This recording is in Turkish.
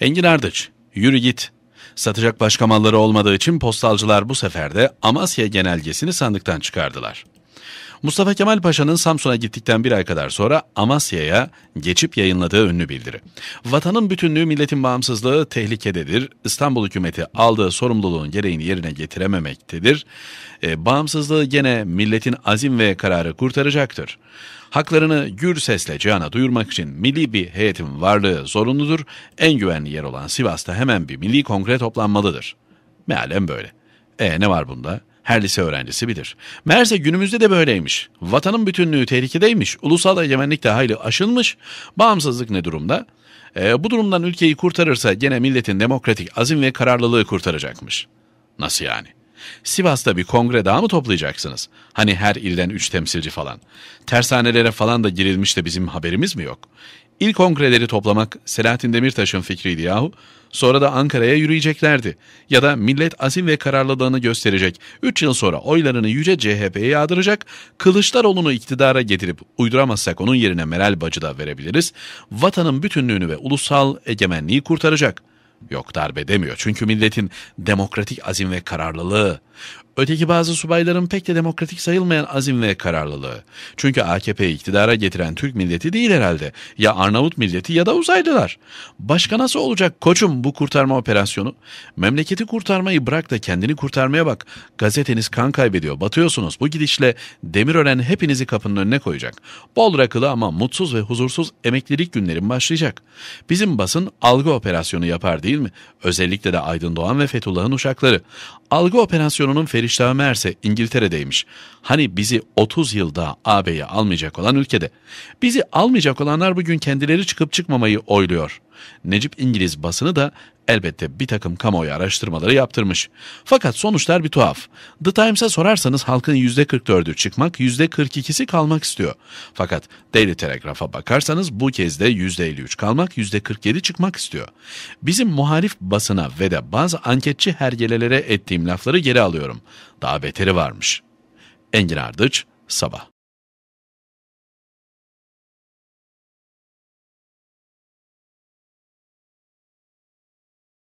Engin Ardıç, yürü git. Satacak başka malları olmadığı için postalcılar bu sefer de Amasya genelgesini sandıktan çıkardılar. Mustafa Kemal Paşa'nın Samsun'a gittikten bir ay kadar sonra Amasya'ya geçip yayınladığı ünlü bildiri. Vatanın bütünlüğü, milletin bağımsızlığı tehlikededir. İstanbul hükümeti aldığı sorumluluğun gereğini yerine getirememektedir. E, bağımsızlığı gene milletin azim ve kararı kurtaracaktır. Haklarını gür sesle cihana duyurmak için milli bir heyetin varlığı zorunludur. En güvenli yer olan Sivas'ta hemen bir milli kongre toplanmalıdır. Mealen böyle. E ne var bunda? Her lise öğrencisi bilir. Meğerse günümüzde de böyleymiş. Vatanın bütünlüğü tehlikedeymiş. Ulusal egemenlik de hayli aşılmış. Bağımsızlık ne durumda? E, bu durumdan ülkeyi kurtarırsa gene milletin demokratik azim ve kararlılığı kurtaracakmış. Nasıl yani? Sivas'ta bir kongre daha mı toplayacaksınız? Hani her ilden üç temsilci falan. Tersanelere falan da girilmiş de bizim haberimiz mi yok? İlk kongreleri toplamak Selahattin Demirtaş'ın fikriydi yahu. Sonra da Ankara'ya yürüyeceklerdi. Ya da millet azim ve kararlılığını gösterecek. Üç yıl sonra oylarını yüce CHP'ye yağdıracak. Kılıçdaroğlu'nu iktidara getirip uyduramazsak onun yerine Meral Bacı da verebiliriz. Vatanın bütünlüğünü ve ulusal egemenliği kurtaracak.'' Yok darbe demiyor. Çünkü milletin demokratik azim ve kararlılığı, Öteki bazı subayların pek de demokratik sayılmayan azim ve kararlılığı. Çünkü AKP'yi iktidara getiren Türk milleti değil herhalde. Ya Arnavut milleti ya da uzaylılar. Başka nasıl olacak koçum bu kurtarma operasyonu? Memleketi kurtarmayı bırak da kendini kurtarmaya bak. Gazeteniz kan kaybediyor, batıyorsunuz. Bu gidişle Demirören hepinizi kapının önüne koyacak. Bol rakılı ama mutsuz ve huzursuz emeklilik günlerim başlayacak. Bizim basın algı operasyonu yapar değil mi? Özellikle de Aydın Doğan ve Fethullah'ın uşakları. Algı operasyonunun Perişte Ömer ise İngiltere'deymiş. Hani bizi 30 yılda AB'ye almayacak olan ülkede. Bizi almayacak olanlar bugün kendileri çıkıp çıkmamayı oyluyor.'' Necip İngiliz basını da elbette bir takım kamuoyu araştırmaları yaptırmış. Fakat sonuçlar bir tuhaf. The Times'a sorarsanız halkın %44'ü çıkmak, %42'si kalmak istiyor. Fakat Daily Telegraph'a bakarsanız bu kez de %53 kalmak, %47 çıkmak istiyor. Bizim muhalif basına ve de bazı anketçi hergelelere ettiğim lafları geri alıyorum. Daha beteri varmış. Engin Ardıç, Sabah.